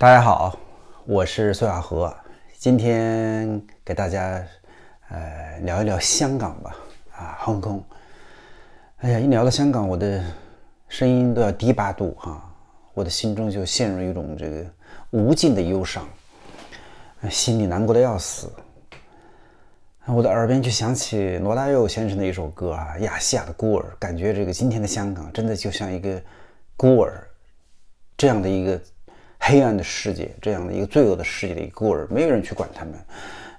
大家好，我是苏亚和，今天给大家，呃，聊一聊香港吧。啊，航空。哎呀，一聊到香港，我的声音都要低八度哈，我的心中就陷入一种这个无尽的忧伤，心里难过的要死。我的耳边就响起罗大佑先生的一首歌啊，《亚细亚的孤儿》，感觉这个今天的香港真的就像一个孤儿这样的一个。黑暗的世界，这样的一个罪恶的世界的一个孤儿没有人去管他们，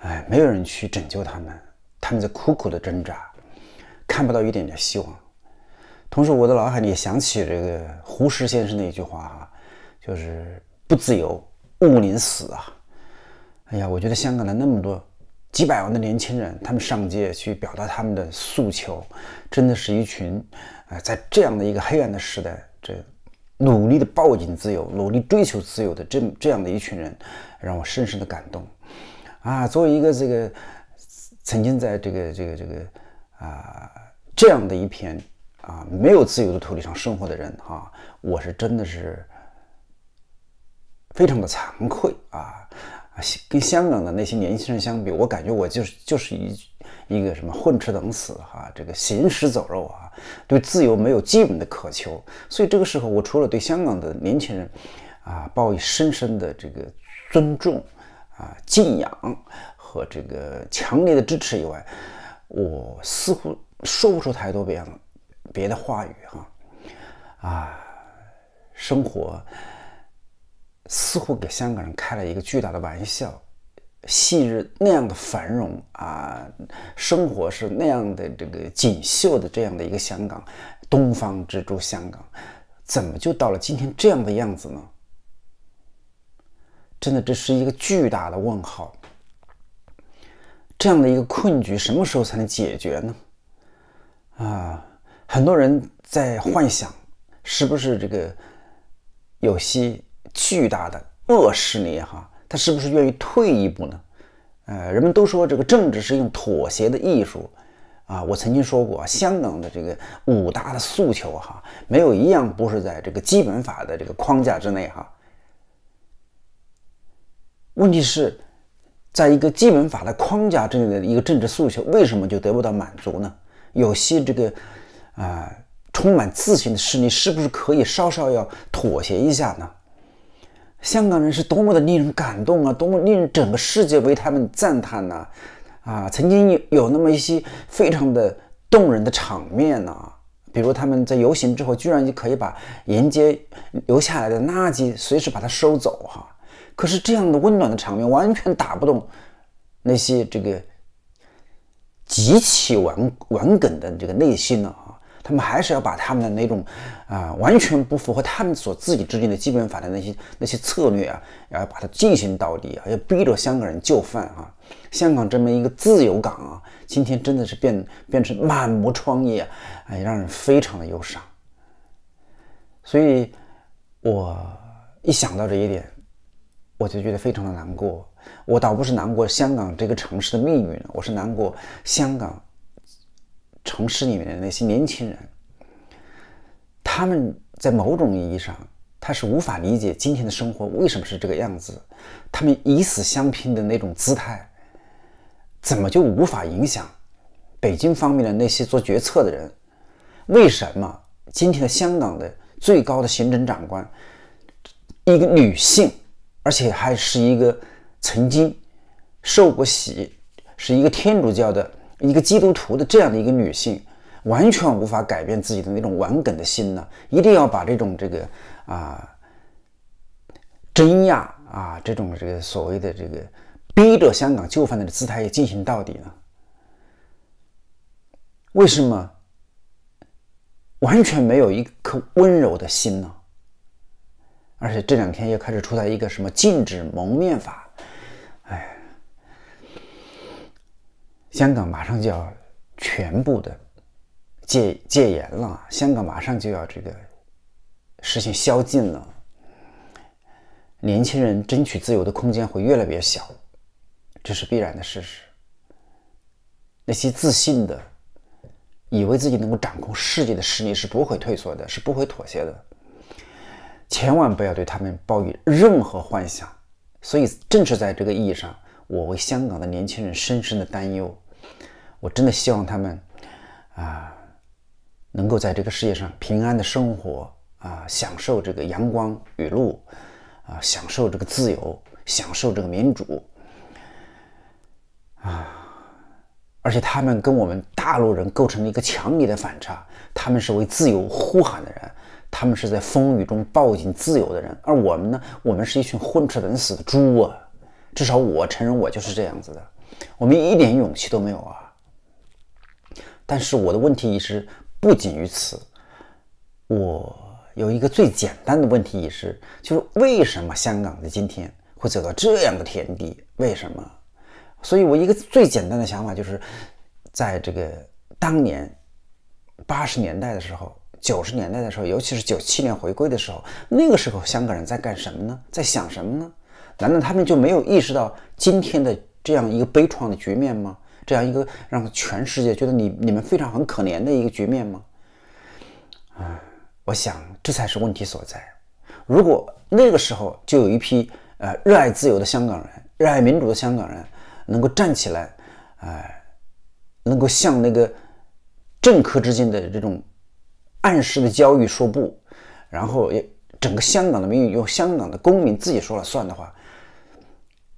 哎，没有人去拯救他们，他们在苦苦的挣扎，看不到一点点希望。同时，我的脑海里也想起这个胡适先生的一句话哈，就是“不自由，毋宁死”啊。哎呀，我觉得香港的那么多几百万的年轻人，他们上街去表达他们的诉求，真的是一群哎，在这样的一个黑暗的时代，这。努力的抱紧自由，努力追求自由的这这样的一群人，让我深深的感动。啊，作为一个这个曾经在这个这个这个啊这样的一片啊没有自由的土地上生活的人啊，我是真的是非常的惭愧啊！跟香港的那些年轻人相比，我感觉我就是就是一一个什么混吃等死哈，这个行尸走肉啊，对自由没有基本的渴求，所以这个时候，我除了对香港的年轻人，啊，报以深深的这个尊重啊、敬仰和这个强烈的支持以外，我似乎说不出太多别样别的话语哈，啊，生活似乎给香港人开了一个巨大的玩笑。昔日那样的繁荣啊，生活是那样的这个锦绣的这样的一个香港，东方之珠香港，怎么就到了今天这样的样子呢？真的，这是一个巨大的问号。这样的一个困局，什么时候才能解决呢？啊，很多人在幻想，是不是这个有些巨大的恶势力哈？他是不是愿意退一步呢？呃，人们都说这个政治是一种妥协的艺术啊。我曾经说过，香港的这个五大的诉求哈，没有一样不是在这个基本法的这个框架之内哈。问题是，在一个基本法的框架之内的一个政治诉求，为什么就得不到满足呢？有些这个啊，充满自信的势力，是不是可以稍稍要妥协一下呢？香港人是多么的令人感动啊！多么令整个世界为他们赞叹呐！啊，曾经有有那么一些非常的动人的场面呐，比如他们在游行之后，居然就可以把沿街留下来的垃圾随时把它收走哈。可是这样的温暖的场面，完全打不动那些这个极其顽顽梗的这个内心呢、啊。他们还是要把他们的那种，啊，完全不符合他们所自己制定的基本法的那些那些策略啊，然后把它进行到底，还要逼着香港人就范啊！香港这么一个自由港啊，今天真的是变变成满目疮痍，哎，让人非常的忧伤。所以，我一想到这一点，我就觉得非常的难过。我倒不是难过香港这个城市的命运，我是难过香港。城市里面的那些年轻人，他们在某种意义上，他是无法理解今天的生活为什么是这个样子。他们以死相拼的那种姿态，怎么就无法影响北京方面的那些做决策的人？为什么今天的香港的最高的行政长官，一个女性，而且还是一个曾经受过洗，是一个天主教的？一个基督徒的这样的一个女性，完全无法改变自己的那种完梗的心呢？一定要把这种这个啊，镇压啊，这种这个所谓的这个逼着香港就范的姿态也进行到底呢？为什么完全没有一颗温柔的心呢？而且这两天又开始出台一个什么禁止蒙面法？香港马上就要全部的戒戒严了，香港马上就要这个事情宵禁了，年轻人争取自由的空间会越来越小，这是必然的事实。那些自信的，以为自己能够掌控世界的势力是不会退缩的，是不会妥协的。千万不要对他们抱以任何幻想。所以，正是在这个意义上，我为香港的年轻人深深的担忧。我真的希望他们，啊，能够在这个世界上平安的生活啊，享受这个阳光雨露，啊，享受这个自由，享受这个民主，啊，而且他们跟我们大陆人构成了一个强烈的反差。他们是为自由呼喊的人，他们是在风雨中抱紧自由的人，而我们呢，我们是一群混吃等死的猪啊！至少我承认，我就是这样子的，我们一点勇气都没有啊！但是我的问题也是不仅于此，我有一个最简单的问题也是，就是为什么香港的今天会走到这样的田地？为什么？所以我一个最简单的想法就是，在这个当年八十年代的时候、九十年代的时候，尤其是九七年回归的时候，那个时候香港人在干什么呢？在想什么呢？难道他们就没有意识到今天的这样一个悲怆的局面吗？这样一个让全世界觉得你你们非常很可怜的一个局面吗？啊，我想这才是问题所在。如果那个时候就有一批呃热爱自由的香港人、热爱民主的香港人能够站起来，哎，能够向那个政客之间的这种暗示的交易说不，然后也整个香港的命运由香港的公民自己说了算的话，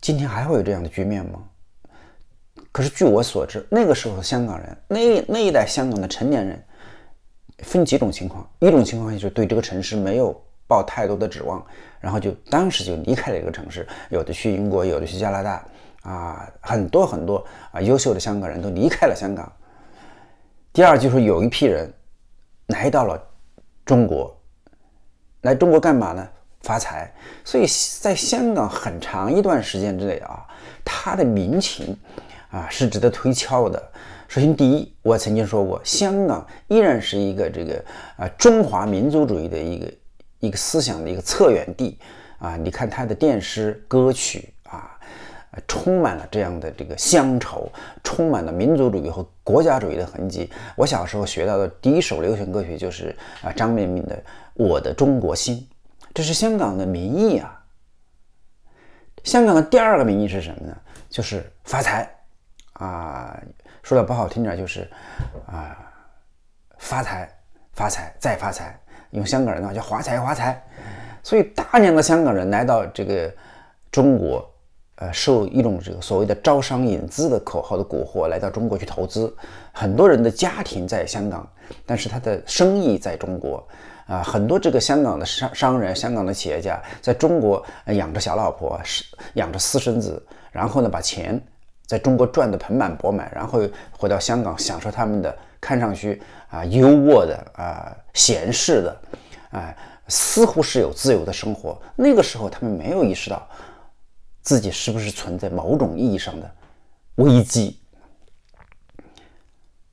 今天还会有这样的局面吗？可是，据我所知，那个时候的香港人那那一代香港的成年人，分几种情况：一种情况下就是对这个城市没有抱太多的指望，然后就当时就离开了这个城市；有的去英国，有的去加拿大，啊，很多很多啊优秀的香港人都离开了香港。第二就是有一批人来到了中国，来中国干嘛呢？发财。所以在香港很长一段时间之内啊，他的民情。啊，是值得推敲的。首先，第一，我曾经说过，香港依然是一个这个啊，中华民族主义的一个一个思想的一个策源地啊。你看他的电视歌曲啊，充满了这样的这个乡愁，充满了民族主义和国家主义的痕迹。我小时候学到的第一首流行歌曲就是啊，张明敏的《我的中国心》，这是香港的民意啊。香港的第二个民意是什么呢？就是发财。啊，说的不好听点就是，啊，发财，发财，再发财，用香港人的话叫“华财，华财”。所以大量的香港人来到这个中国，呃，受一种这个所谓的招商引资的口号的蛊惑，来到中国去投资。很多人的家庭在香港，但是他的生意在中国。啊，很多这个香港的商商人、香港的企业家在中国养着小老婆，是养着私生子，然后呢，把钱。在中国赚得盆满钵满，然后回到香港享受他们的看上去啊优渥的啊闲适的，哎，似乎是有自由的生活。那个时候他们没有意识到自己是不是存在某种意义上的危机。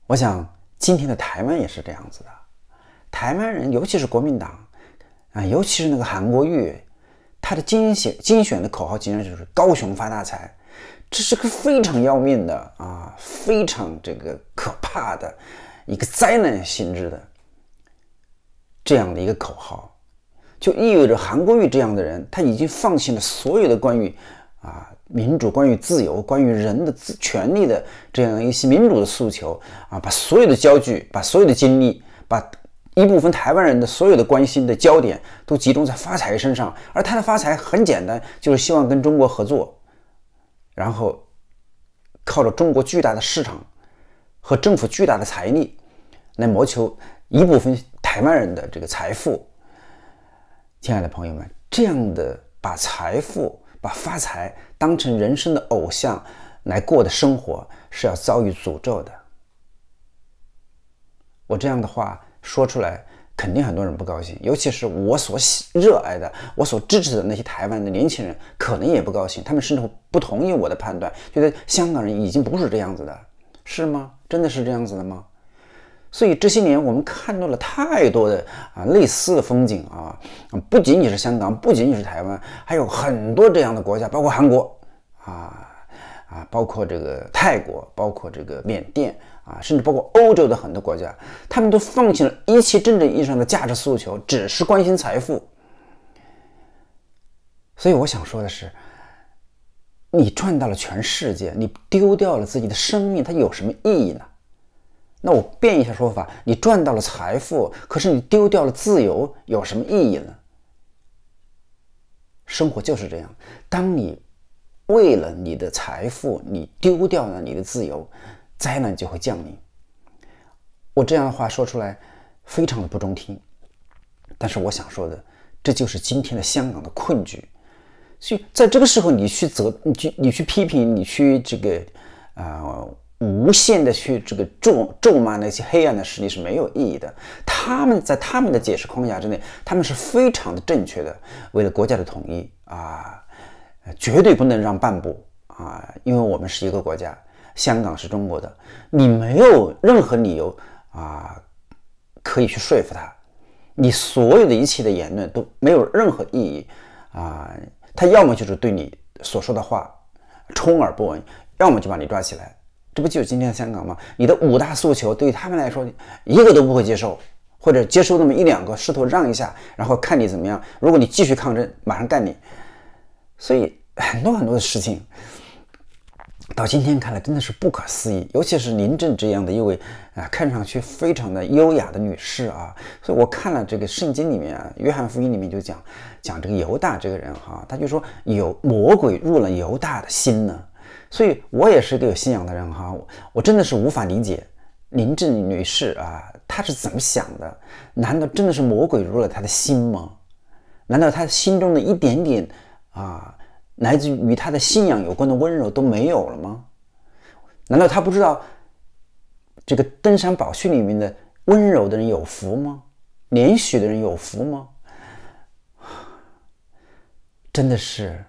我想今天的台湾也是这样子的，台湾人尤其是国民党啊，尤其是那个韩国瑜，他的竞选竞选的口号竟然就是“高雄发大财”。这是个非常要命的啊，非常这个可怕的，一个灾难性质的，这样的一个口号，就意味着韩国瑜这样的人他已经放弃了所有的关于啊民主、关于自由、关于人的自权利的这样一些民主的诉求啊，把所有的焦距、把所有的精力、把一部分台湾人的所有的关心的焦点都集中在发财身上，而他的发财很简单，就是希望跟中国合作。然后，靠着中国巨大的市场和政府巨大的财力，来谋求一部分台湾人的这个财富。亲爱的朋友们，这样的把财富、把发财当成人生的偶像来过的生活，是要遭遇诅咒的。我这样的话说出来。肯定很多人不高兴，尤其是我所喜热爱的、我所支持的那些台湾的年轻人，可能也不高兴。他们甚至不同意我的判断，觉得香港人已经不是这样子的，是吗？真的是这样子的吗？所以这些年我们看到了太多的啊类似的风景啊，不仅仅是香港，不仅仅是台湾，还有很多这样的国家，包括韩国啊。啊，包括这个泰国，包括这个缅甸啊，甚至包括欧洲的很多国家，他们都放弃了一切真正意义上的价值诉求，只是关心财富。所以我想说的是，你赚到了全世界，你丢掉了自己的生命，它有什么意义呢？那我变一下说法，你赚到了财富，可是你丢掉了自由，有什么意义呢？生活就是这样，当你。为了你的财富，你丢掉了你的自由，灾难就会降临。我这样的话说出来非常的不中听，但是我想说的，这就是今天的香港的困局。所以在这个时候，你去责，你去你去批评，你去这个呃无限的去这个咒咒骂那些黑暗的势力是没有意义的。他们在他们的解释框架之内，他们是非常的正确的。为了国家的统一啊。绝对不能让半步啊！因为我们是一个国家，香港是中国的，你没有任何理由啊，可以去说服他。你所有的一切的言论都没有任何意义啊！他要么就是对你所说的话充耳不闻，要么就把你抓起来。这不就是今天的香港吗？你的五大诉求对于他们来说，一个都不会接受，或者接受那么一两个，试图让一下，然后看你怎么样。如果你继续抗争，马上干你。所以 很多很多的事情，到今天看来真的是不可思议。尤其是林震这样的，一位啊，看上去非常的优雅的女士啊，所以我看了这个圣经里面，啊，约翰福音里面就讲讲这个犹大这个人哈，他就说有魔鬼入了犹大的心呢。所以我也是一个有信仰的人哈，我真的是无法理解林震女士啊，她是怎么想的？难道真的是魔鬼入了她的心吗？难道她心中的一点点？啊，来自于与他的信仰有关的温柔都没有了吗？难道他不知道这个登山宝训里面的温柔的人有福吗？怜许的人有福吗？真的是，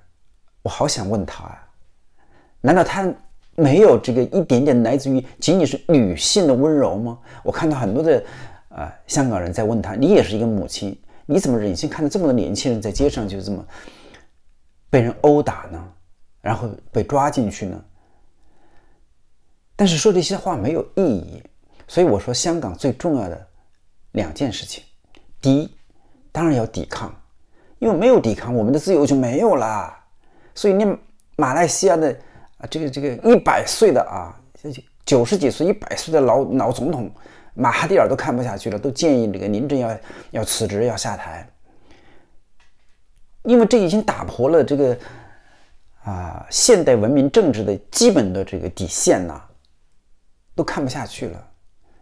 我好想问他啊！难道他没有这个一点点来自于仅仅是女性的温柔吗？我看到很多的啊，香港人在问他，你也是一个母亲，你怎么忍心看到这么多年轻人在街上就这么？被人殴打呢，然后被抓进去呢。但是说这些话没有意义，所以我说香港最重要的两件事情，第一，当然要抵抗，因为没有抵抗，我们的自由就没有了。所以你马来西亚的啊，这个这个一百岁的啊，这九十几岁、一百岁的老老总统马哈蒂尔都看不下去了，都建议这个林郑要要辞职要下台。因为这已经打破了这个，啊，现代文明政治的基本的这个底线呐，都看不下去了。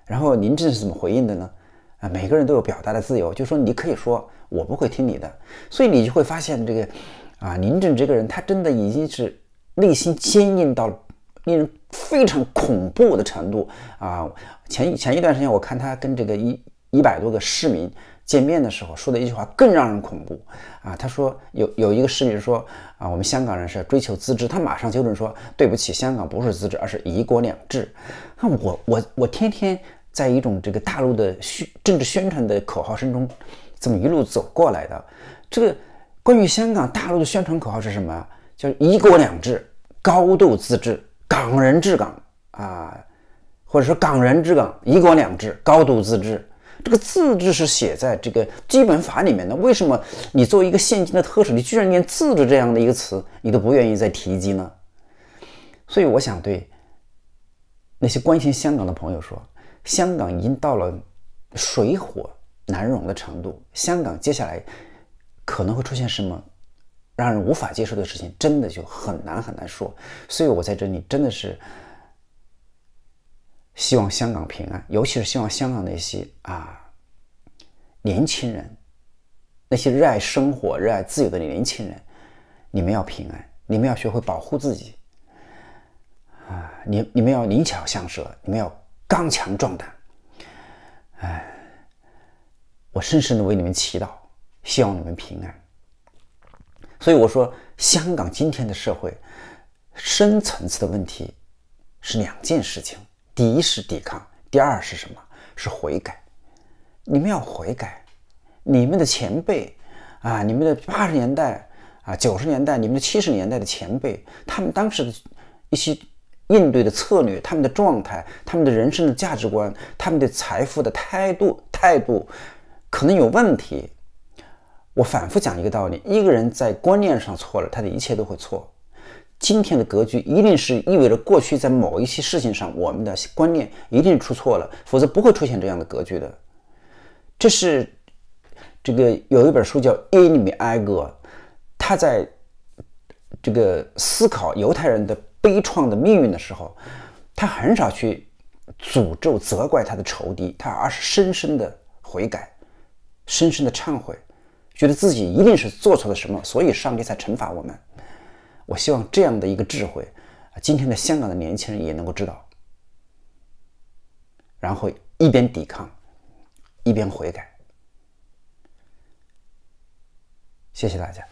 然后林正是怎么回应的呢？啊，每个人都有表达的自由，就说你可以说，我不会听你的。所以你就会发现这个，啊，林震这个人他真的已经是内心坚硬到令人非常恐怖的程度啊。前前一段时间我看他跟这个一一百多个市民。见面的时候说的一句话更让人恐怖啊！他说有有一个市民说啊，我们香港人是要追求自治，他马上纠正说对不起，香港不是自治，而是一国两制。那我我我天天在一种这个大陆的宣政治宣传的口号声中这么一路走过来的。这个关于香港大陆的宣传口号是什么？叫一国两制、高度自治、港人治港啊，或者说港人治港、一国两制、高度自治。这个自治是写在这个基本法里面的，为什么你作为一个现今的特使，你居然连“自治”这样的一个词你都不愿意再提及呢？所以我想对那些关心香港的朋友说，香港已经到了水火难容的程度，香港接下来可能会出现什么让人无法接受的事情，真的就很难很难说。所以我在这，里真的是。希望香港平安，尤其是希望香港那些啊年轻人，那些热爱生活、热爱自由的年轻人，你们要平安，你们要学会保护自己啊！你你们要灵巧、像蛇，你们要刚强、壮胆。哎，我深深的为你们祈祷，希望你们平安。所以我说，香港今天的社会深层次的问题是两件事情。第一是抵抗，第二是什么？是悔改。你们要悔改。你们的前辈啊，你们的八十年代啊，九十年代，你们的七十年代的前辈，他们当时的一些应对的策略，他们的状态，他们的人生的价值观，他们对财富的态度态度，可能有问题。我反复讲一个道理：一个人在观念上错了，他的一切都会错。今天的格局一定是意味着过去在某一些事情上，我们的观念一定出错了，否则不会出现这样的格局的。这是这个有一本书叫《耶利米埃格》，他在这个思考犹太人的悲怆的命运的时候，他很少去诅咒责怪他的仇敌，他而是深深的悔改，深深的忏悔，觉得自己一定是做错了什么，所以上帝才惩罚我们。我希望这样的一个智慧，啊，今天的香港的年轻人也能够知道，然后一边抵抗，一边悔改。谢谢大家。